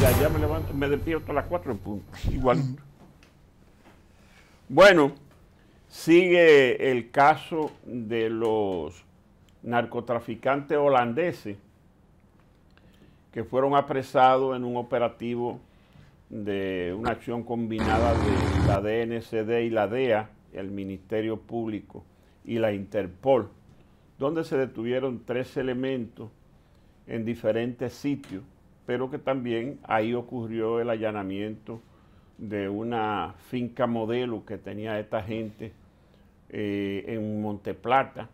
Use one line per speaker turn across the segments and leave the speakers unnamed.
Ya, allá me levanto, me despierto a las cuatro, Igual. Bueno, sigue el caso de los narcotraficantes holandeses que fueron apresados en un operativo de una acción combinada de la DNCD y la DEA, el Ministerio Público y la Interpol, donde se detuvieron tres elementos en diferentes sitios pero que también ahí ocurrió el allanamiento de una finca modelo que tenía esta gente eh, en Monteplata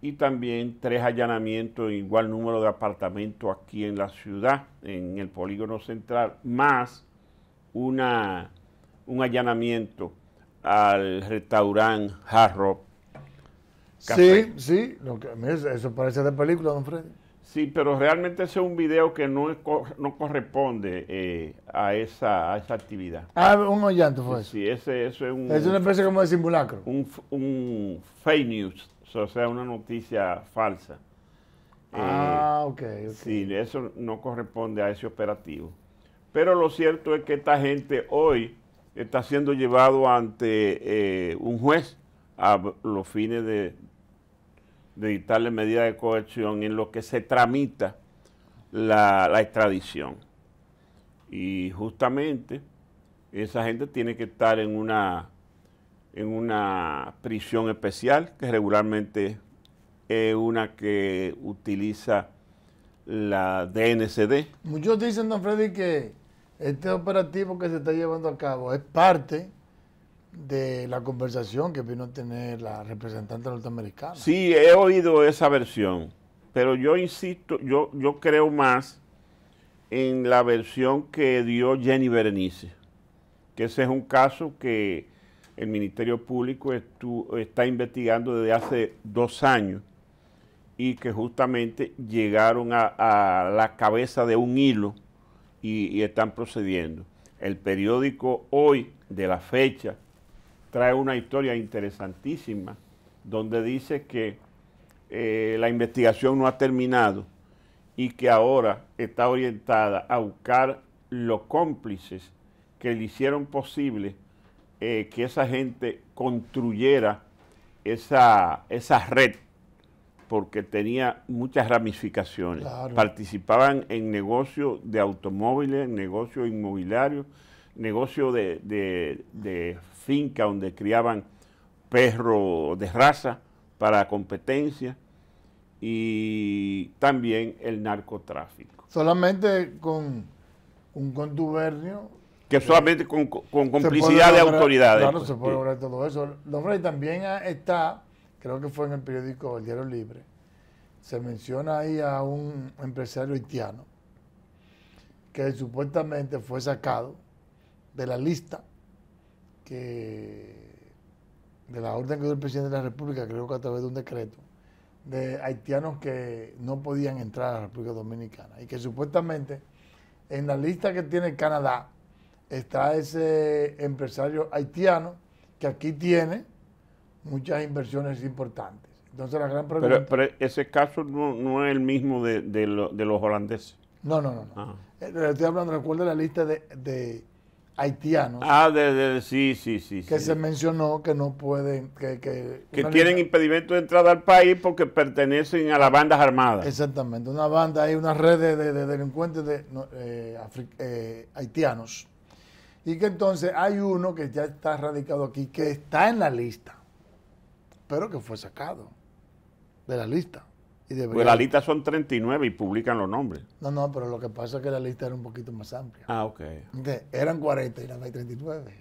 y también tres allanamientos, en igual número de apartamentos aquí en la ciudad, en el polígono central, más una, un allanamiento al restaurante Harrop
Sí, sí, lo eso parece de película, don Freddy. Sí, pero
realmente ese es un video que no, no corresponde eh, a, esa, a esa actividad. Ah, un hollante fue Sí, ese, eso es un... Es una especie como de simulacro. Un, un fake news, o sea, una noticia falsa. ah, eh, ok. Sí, eso no corresponde a ese operativo. Pero lo cierto es que esta gente hoy está siendo llevado ante eh, un juez a los fines de de editarle medida de coerción en lo que se tramita la, extradición. Y justamente esa gente tiene que estar en una, en una prisión especial, que regularmente es una que utiliza la DNCD.
Muchos dicen, don Freddy, que este operativo que se está llevando a cabo es parte de la conversación que vino a tener la representante norteamericana.
Sí, he oído esa versión, pero yo insisto, yo, yo creo más en la versión que dio Jenny Berenice, que ese es un caso que el Ministerio Público está investigando desde hace dos años y que justamente llegaron a, la cabeza de un hilo y están procediendo. El periódico hoy de la fecha trae una historia interesantísima donde dice que eh, la investigación no ha terminado y que ahora está orientada a buscar los cómplices que le hicieron posible eh, que esa gente construyera esa, esa red porque tenía muchas ramificaciones. Participaban en negocios de automóviles, negocios inmobiliarios, negocios de, de, de finca donde criaban perros de raza para competencia y también el narcotráfico.
Solamente con un contubernio. Que eh, solamente con, complicidad de autoridades. No pues, se puede lograr todo eso. también ah, está, creo que fue en el periódico El Diario Libre, se menciona ahí a un empresario haitiano que supuestamente fue sacado de la lista de la orden que dio el presidente de la República, creo que a través de un decreto, de haitianos que no podían entrar a la República Dominicana y que supuestamente en la lista que tiene Canadá está ese empresario haitiano que aquí tiene muchas inversiones importantes. Entonces la gran pregunta...
Pero, ese caso no, es el mismo de, los holandeses. No, no, no. no. Ah.
Eh, estoy hablando, recuerda la lista de haitianos.
Ah, de, sí, sí, sí. Que se
mencionó que no pueden... Que, que, tienen
impedimento de entrada al país porque pertenecen a las bandas armadas.
Exactamente, una banda, hay una red de, delincuentes de, eh, eh, haitianos. Y que entonces hay uno que ya está radicado aquí, que está en la lista, pero que fue sacado de la lista. Pues la lista
son 39 y publican los nombres.
No, no, pero lo que pasa es que la lista era un poquito más amplia. Ah, ok. eran 40 y ahora hay 39.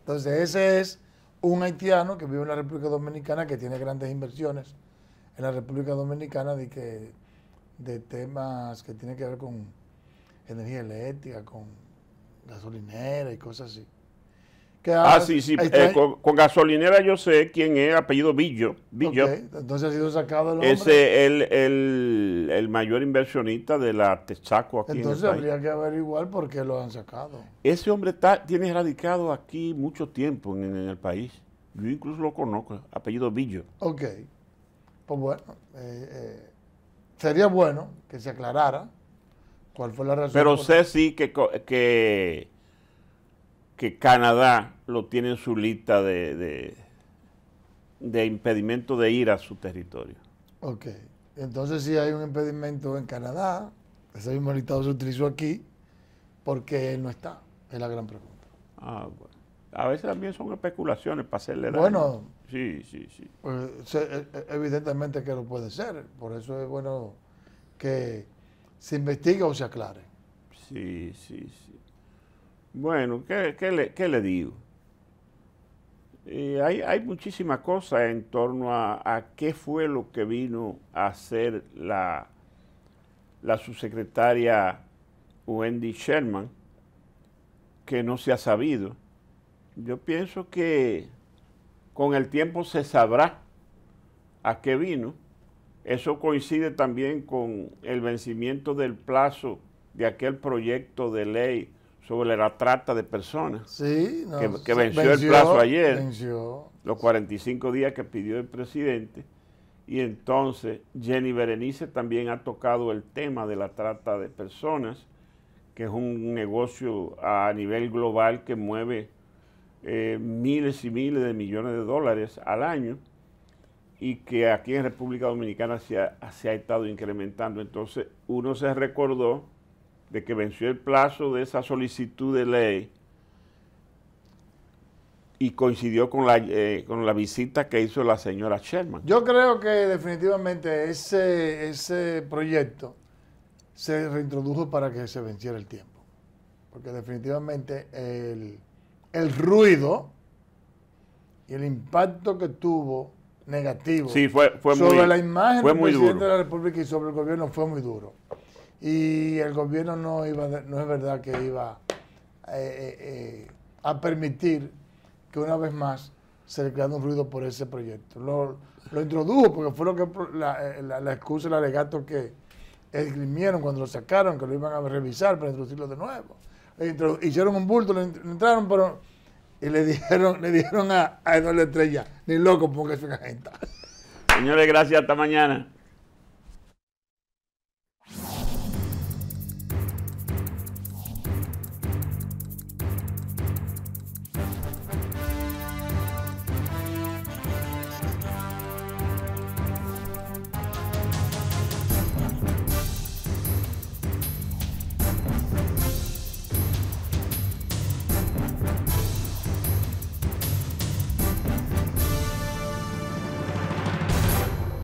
Entonces, ese es un haitiano que vive en la República Dominicana, que tiene grandes inversiones en la República Dominicana de, que, de temas que tienen que ver con energía eléctrica, con gasolinera y cosas así ah, sí, sí. Eh,
con, gasolinera yo sé quién es, apellido Billo. Billo.
Entonces ha sido sacado el Es
el, el, el, mayor inversionista de la Texaco aquí Entonces habría
que averiguar por qué lo han sacado.
Ese hombre está, tiene radicado aquí mucho tiempo en, el país. Yo incluso lo conozco, apellido Billo.
Ok. Pues bueno, eh, eh, sería bueno que se aclarara cuál fue la razón. Pero
sé sí que que Canadá lo tiene en su lista de, de, impedimento de ir a su territorio.
Ok, entonces si hay un impedimento en Canadá, ese mismo listado se utilizó aquí, porque él no está? Es la gran pregunta. Ah, bueno. A veces también son
especulaciones para hacerle daño. Bueno, sí, sí, sí.
Pues, e, e, evidentemente que lo puede ser, por eso es bueno que se investigue o se aclare.
Sí, sí, sí. Bueno, ¿qué, le, digo? Eh, hay, muchísimas cosas en torno a, qué fue lo que vino a hacer la, la subsecretaria Wendy Sherman, que no se ha sabido. Yo pienso que con el tiempo se sabrá a qué vino. Eso coincide también con el vencimiento del plazo de aquel proyecto de ley sobre la trata de personas, sí, que, que venció, el plazo ayer, los 45 días que pidió el presidente, y entonces Jenny Berenice también ha tocado el tema de la trata de personas, que es un negocio a nivel global que mueve eh, miles y miles de millones de dólares al año y que aquí en República Dominicana se ha, se ha estado incrementando. Entonces uno se recordó de que venció el plazo de esa solicitud de ley y coincidió con la, eh, con la visita que hizo la señora Sherman.
Yo creo que definitivamente ese, ese proyecto se reintrodujo para que se venciera el tiempo. Porque definitivamente el, ruido y el impacto que tuvo negativo sobre la imagen del presidente de la República y sobre el gobierno fue muy duro y el gobierno no, iba, no es verdad que iba eh, eh, eh, a permitir que una vez más se le creara un ruido por ese proyecto. Lo, introdujo porque fue que la, la, la excusa, el alegato que esgrimieron cuando lo sacaron, que lo iban a revisar para introducirlo de nuevo. E hicieron un bulto, lo entraron, pero y le dijeron, le dijeron a, a Eduardo Estrella, ni loco, porque es una gente.
Señores, gracias, hasta mañana.